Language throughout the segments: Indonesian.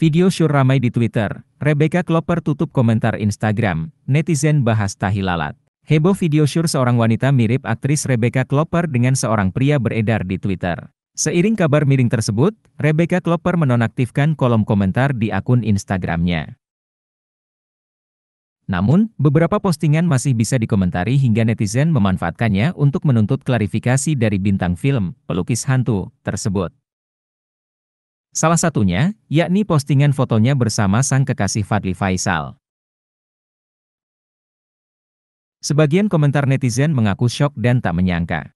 Video syur ramai di Twitter, Rebecca Klopper tutup komentar Instagram, netizen bahas tahi lalat. Heboh video syur seorang wanita mirip aktris Rebecca Klopper dengan seorang pria beredar di Twitter. Seiring kabar miring tersebut, Rebecca Klopper menonaktifkan kolom komentar di akun Instagramnya. Namun, beberapa postingan masih bisa dikomentari hingga netizen memanfaatkannya untuk menuntut klarifikasi dari bintang film, pelukis hantu, tersebut. Salah satunya, yakni postingan fotonya bersama sang kekasih Fadli Faisal. Sebagian komentar netizen mengaku shock dan tak menyangka.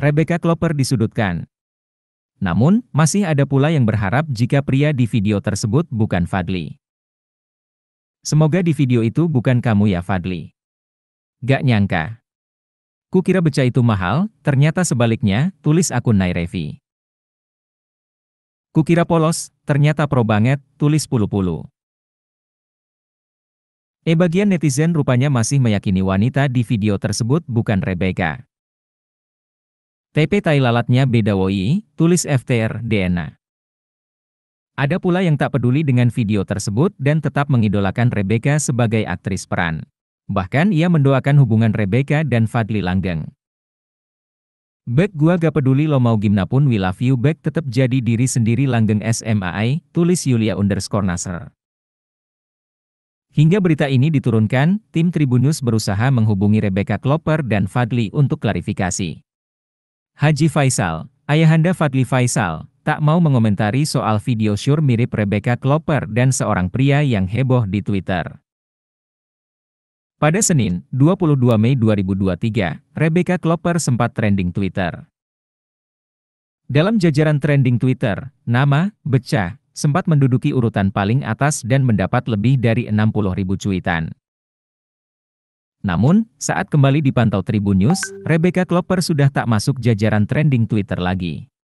Rebecca Klopper disudutkan. Namun, masih ada pula yang berharap jika pria di video tersebut bukan Fadli. Semoga di video itu bukan kamu ya Fadli. Gak nyangka. Kukira beca itu mahal, ternyata sebaliknya, tulis akun Nairevi. Kukira polos, ternyata pro banget, tulis pulu-pulu. E bagian netizen rupanya masih meyakini wanita di video tersebut bukan Rebecca. TP tai lalatnya beda woi, tulis FTR DNA. Ada pula yang tak peduli dengan video tersebut dan tetap mengidolakan Rebecca sebagai aktris peran. Bahkan ia mendoakan hubungan Rebecca dan Fadli langgeng. Back gua gak peduli lo mau gimna pun we love you back tetap jadi diri sendiri langgeng SMAI, tulis Yulia underscore Nasr. Hingga berita ini diturunkan, tim Tribunus berusaha menghubungi Rebecca Klopper dan Fadli untuk klarifikasi. Haji Faisal, ayahanda Fadli Faisal, tak mau mengomentari soal video syur mirip Rebecca Klopper dan seorang pria yang heboh di Twitter. Pada Senin, 22 Mei 2023, Rebecca Klopper sempat trending Twitter. Dalam jajaran trending Twitter, nama, Beca, sempat menduduki urutan paling atas dan mendapat lebih dari 60 ribu cuitan. Namun, saat kembali dipantau Tribun News, Rebecca Klopper sudah tak masuk jajaran trending Twitter lagi.